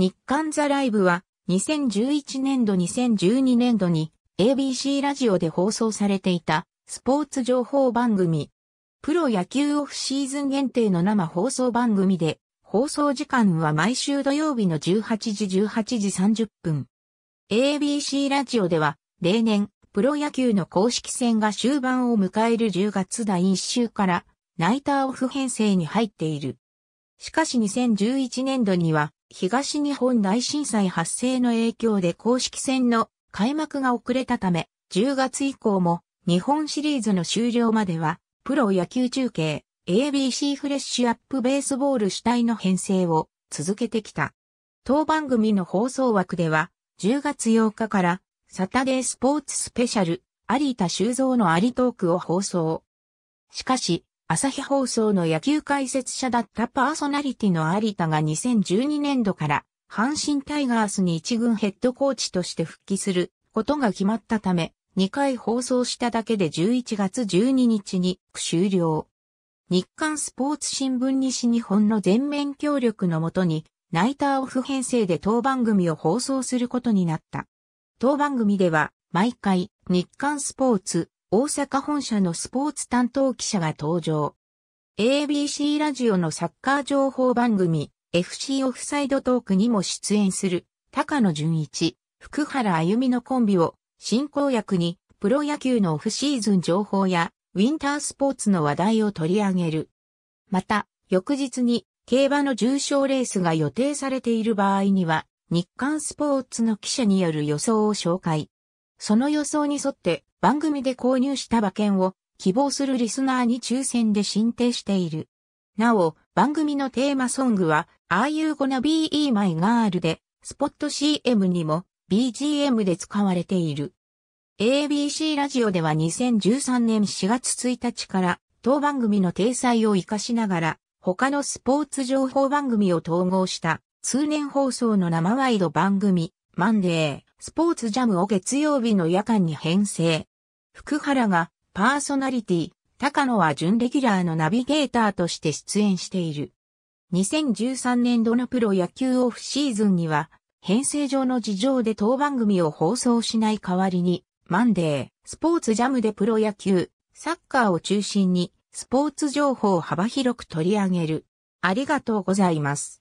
日刊ザライブは2011年度2012年度に ABC ラジオで放送されていたスポーツ情報番組。プロ野球オフシーズン限定の生放送番組で放送時間は毎週土曜日の18時18時30分。ABC ラジオでは例年プロ野球の公式戦が終盤を迎える10月第1週からナイターオフ編成に入っている。しかし2011年度には東日本大震災発生の影響で公式戦の開幕が遅れたため、10月以降も日本シリーズの終了までは、プロ野球中継、ABC フレッシュアップベースボール主体の編成を続けてきた。当番組の放送枠では、10月8日からサタデースポーツスペシャル、有田修造のアリトークを放送。しかし、朝日放送の野球解説者だったパーソナリティの有田が2012年度から阪神タイガースに一軍ヘッドコーチとして復帰することが決まったため、2回放送しただけで11月12日に終了。日刊スポーツ新聞西日本の全面協力のもとに、ナイターオフ編成で当番組を放送することになった。当番組では、毎回、日刊スポーツ、大阪本社のスポーツ担当記者が登場。ABC ラジオのサッカー情報番組 FC オフサイドトークにも出演する高野純一、福原歩美のコンビを進行役にプロ野球のオフシーズン情報やウィンタースポーツの話題を取り上げる。また、翌日に競馬の重賞レースが予定されている場合には、日刊スポーツの記者による予想を紹介。その予想に沿って番組で購入した馬券を希望するリスナーに抽選で進呈している。なお、番組のテーマソングは、Are You Gonna Be My Girl で、スポット CM にも BGM で使われている。ABC ラジオでは2013年4月1日から当番組の体裁を活かしながら他のスポーツ情報番組を統合した通年放送の生ワイド番組マンデースポーツジャムを月曜日の夜間に編成。福原がパーソナリティ、高野は準レギュラーのナビゲーターとして出演している。2013年度のプロ野球オフシーズンには、編成上の事情で当番組を放送しない代わりに、マンデー、スポーツジャムでプロ野球、サッカーを中心に、スポーツ情報を幅広く取り上げる。ありがとうございます。